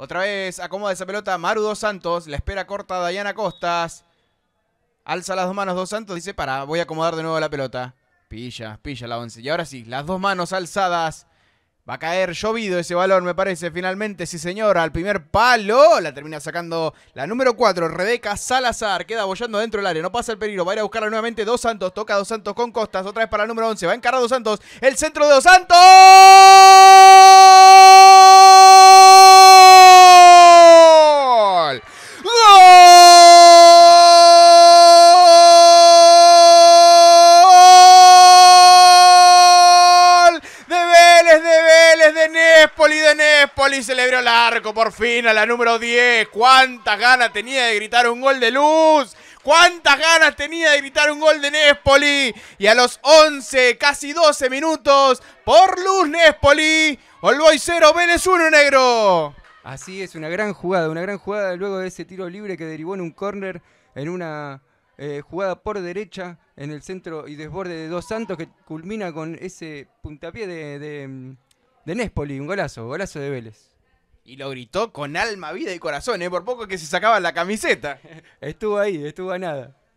Otra vez acomoda esa pelota Maru Dos Santos. La espera corta Dayana Costas. Alza las dos manos Dos Santos. Dice, para, voy a acomodar de nuevo la pelota. Pilla, pilla la once. Y ahora sí, las dos manos alzadas. Va a caer llovido ese balón, me parece. Finalmente, sí señora, al primer palo. La termina sacando la número 4, Rebeca Salazar. Queda bollando dentro del área, no pasa el peligro. Va a ir a buscarla nuevamente Dos Santos. Toca Dos Santos con Costas. Otra vez para la número 11. Va a Dos Santos. El centro de Dos Santos. Nespoli celebró el arco por fin a la número 10. ¿Cuántas ganas tenía de gritar un gol de luz? ¿Cuántas ganas tenía de gritar un gol de Nespoli? Y a los 11, casi 12 minutos, por luz Nespoli, Olboy 0, Vélez 1 negro. Así es, una gran jugada, una gran jugada luego de ese tiro libre que derivó en un córner, en una eh, jugada por derecha, en el centro y desborde de Dos Santos, que culmina con ese puntapié de mm, de Nespoli, un golazo, golazo de Vélez. Y lo gritó con alma, vida y corazón, ¿eh? por poco que se sacaba la camiseta. Estuvo ahí, estuvo a nada.